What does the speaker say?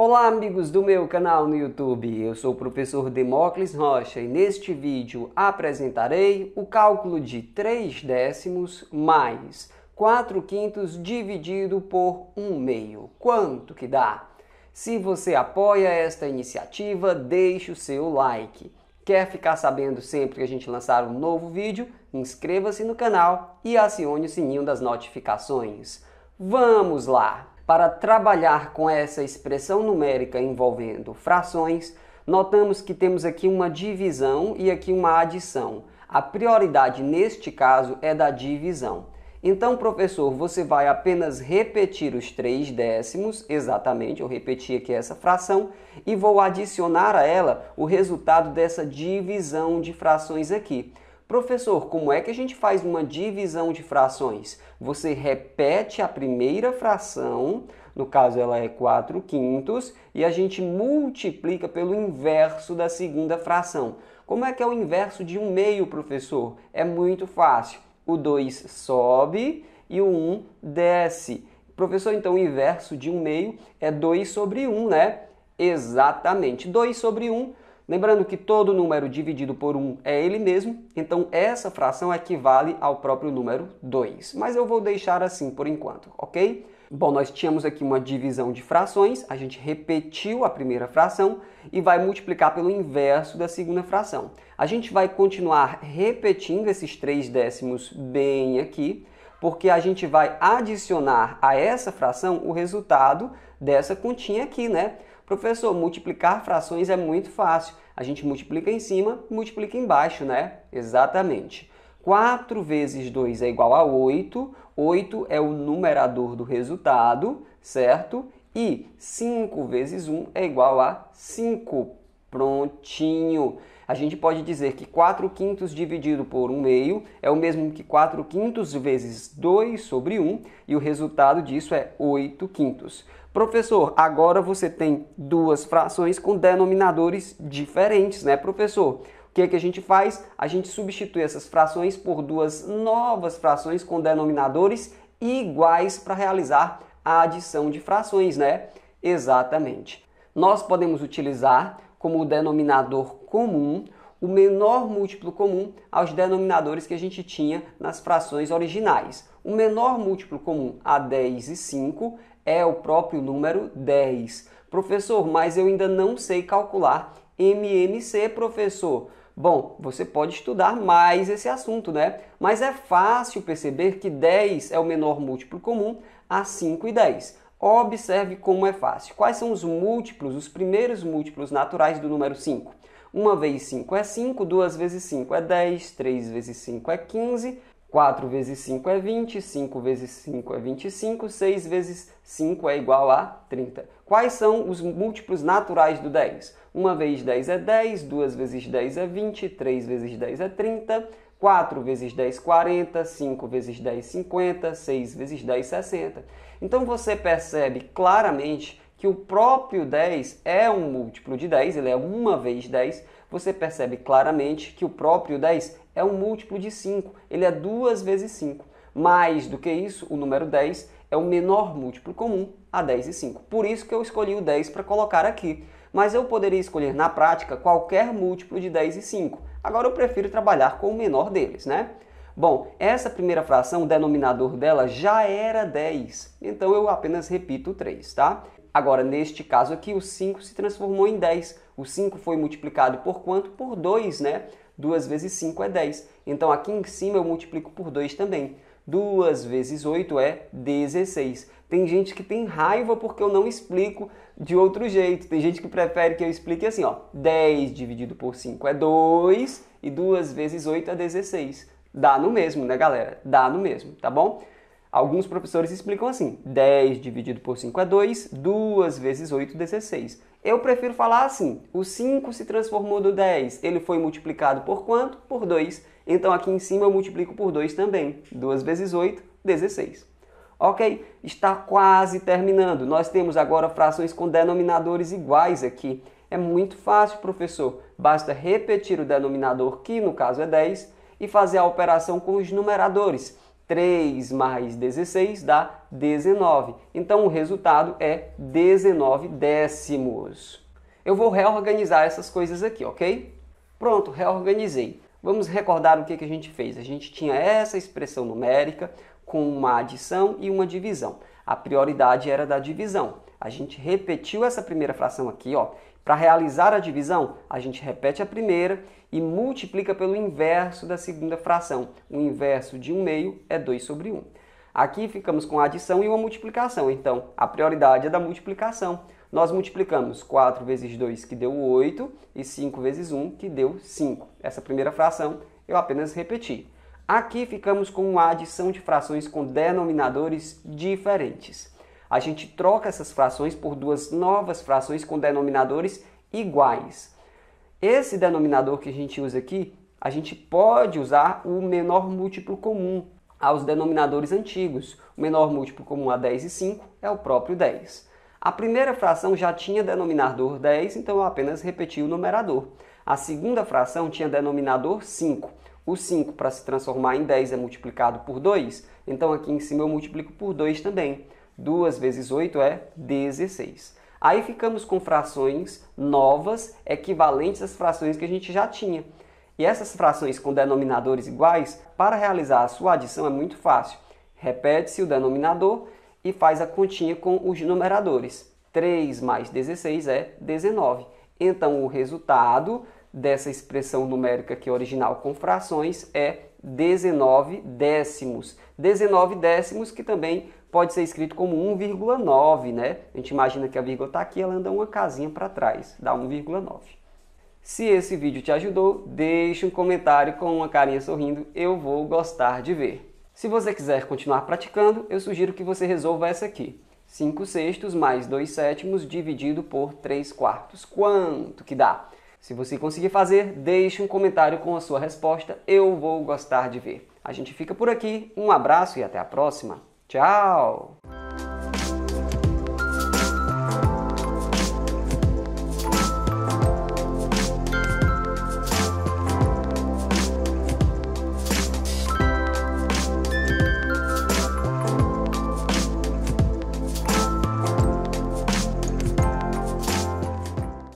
Olá amigos do meu canal no YouTube, eu sou o professor Demócles Rocha e neste vídeo apresentarei o cálculo de 3 décimos mais 4 quintos dividido por 1 meio. Quanto que dá? Se você apoia esta iniciativa, deixe o seu like. Quer ficar sabendo sempre que a gente lançar um novo vídeo? Inscreva-se no canal e acione o sininho das notificações. Vamos lá! Para trabalhar com essa expressão numérica envolvendo frações, notamos que temos aqui uma divisão e aqui uma adição. A prioridade neste caso é da divisão. Então, professor, você vai apenas repetir os três décimos, exatamente, eu repeti aqui essa fração, e vou adicionar a ela o resultado dessa divisão de frações aqui. Professor, como é que a gente faz uma divisão de frações? Você repete a primeira fração, no caso ela é 4 quintos, e a gente multiplica pelo inverso da segunda fração. Como é que é o inverso de 1 meio, professor? É muito fácil. O 2 sobe e o 1 desce. Professor, então o inverso de 1 meio é 2 sobre 1, né? Exatamente. 2 sobre 1. Lembrando que todo número dividido por 1 é ele mesmo, então essa fração equivale ao próprio número 2. Mas eu vou deixar assim por enquanto, ok? Bom, nós tínhamos aqui uma divisão de frações, a gente repetiu a primeira fração e vai multiplicar pelo inverso da segunda fração. A gente vai continuar repetindo esses três décimos bem aqui, porque a gente vai adicionar a essa fração o resultado dessa continha aqui, né? Professor, multiplicar frações é muito fácil. A gente multiplica em cima, multiplica embaixo, né? Exatamente. 4 vezes 2 é igual a 8. 8 é o numerador do resultado, certo? E 5 vezes 1 é igual a 5. Prontinho a gente pode dizer que 4 quintos dividido por 1 meio é o mesmo que 4 quintos vezes 2 sobre 1 e o resultado disso é 8 quintos. Professor, agora você tem duas frações com denominadores diferentes, né, professor? O que, é que a gente faz? A gente substitui essas frações por duas novas frações com denominadores iguais para realizar a adição de frações, né? Exatamente. Nós podemos utilizar como denominador comum, o menor múltiplo comum aos denominadores que a gente tinha nas frações originais. O menor múltiplo comum a 10 e 5 é o próprio número 10. Professor, mas eu ainda não sei calcular MMC, professor. Bom, você pode estudar mais esse assunto, né? Mas é fácil perceber que 10 é o menor múltiplo comum a 5 e 10. Observe como é fácil. Quais são os múltiplos, os primeiros múltiplos naturais do número 5? 1 vezes 5 é 5, 2 vezes 5 é 10, 3 vezes 5 é 15, 4 vezes 5 é 20, 5 vezes 5 é 25, 6 vezes 5 é igual a 30. Quais são os múltiplos naturais do 10? 1 é vezes 10 é 10, 2 vezes 10 é 20, 3 vezes 10 é 30, 4 vezes 10, é 40, 5 vezes 10, é 50, 6 vezes 10, é 60. Então você percebe claramente que o próprio 10 é um múltiplo de 10, ele é uma vez 10, você percebe claramente que o próprio 10 é um múltiplo de 5, ele é duas vezes 5. Mais do que isso, o número 10 é o menor múltiplo comum a 10 e 5. Por isso que eu escolhi o 10 para colocar aqui. Mas eu poderia escolher na prática qualquer múltiplo de 10 e 5. Agora eu prefiro trabalhar com o menor deles, né? Bom, essa primeira fração, o denominador dela já era 10, então eu apenas repito o 3, tá? Agora, neste caso aqui, o 5 se transformou em 10. O 5 foi multiplicado por quanto? Por 2, né? 2 vezes 5 é 10. Então, aqui em cima eu multiplico por 2 também. 2 vezes 8 é 16. Tem gente que tem raiva porque eu não explico de outro jeito. Tem gente que prefere que eu explique assim, ó. 10 dividido por 5 é 2 e 2 vezes 8 é 16. Dá no mesmo, né, galera? Dá no mesmo, tá bom? Alguns professores explicam assim: 10 dividido por 5 é 2, 2 vezes 8, 16. Eu prefiro falar assim: o 5 se transformou no 10, ele foi multiplicado por quanto? Por 2. Então aqui em cima eu multiplico por 2 também. 2 vezes 8, 16. Ok? Está quase terminando. Nós temos agora frações com denominadores iguais aqui. É muito fácil, professor. Basta repetir o denominador, que no caso é 10, e fazer a operação com os numeradores. 3 mais 16 dá 19. Então o resultado é 19 décimos. Eu vou reorganizar essas coisas aqui, ok? Pronto, reorganizei. Vamos recordar o que, que a gente fez. A gente tinha essa expressão numérica com uma adição e uma divisão. A prioridade era da divisão. A gente repetiu essa primeira fração aqui, ó. Para realizar a divisão, a gente repete a primeira e multiplica pelo inverso da segunda fração. O inverso de 1 meio é 2 sobre 1. Aqui ficamos com a adição e uma multiplicação, então a prioridade é da multiplicação. Nós multiplicamos 4 vezes 2, que deu 8, e 5 vezes 1, que deu 5. Essa primeira fração eu apenas repeti. Aqui ficamos com a adição de frações com denominadores diferentes. A gente troca essas frações por duas novas frações com denominadores iguais. Esse denominador que a gente usa aqui, a gente pode usar o menor múltiplo comum aos denominadores antigos. O menor múltiplo comum a 10 e 5 é o próprio 10. A primeira fração já tinha denominador 10, então eu apenas repeti o numerador. A segunda fração tinha denominador 5. O 5 para se transformar em 10 é multiplicado por 2, então aqui em cima eu multiplico por 2 também. 2 vezes 8 é 16. Aí ficamos com frações novas equivalentes às frações que a gente já tinha. E essas frações com denominadores iguais, para realizar a sua adição é muito fácil. Repete-se o denominador e faz a continha com os numeradores. 3 mais 16 é 19. Então o resultado dessa expressão numérica que é original com frações é 19 décimos. 19 décimos que também pode ser escrito como 1,9, né? A gente imagina que a vírgula está aqui, ela anda uma casinha para trás, dá 1,9. Se esse vídeo te ajudou, deixe um comentário com uma carinha sorrindo, eu vou gostar de ver. Se você quiser continuar praticando, eu sugiro que você resolva essa aqui. 5 sextos mais 2 sétimos dividido por 3 quartos. Quanto que dá? Se você conseguir fazer, deixe um comentário com a sua resposta, eu vou gostar de ver. A gente fica por aqui, um abraço e até a próxima. Tchau!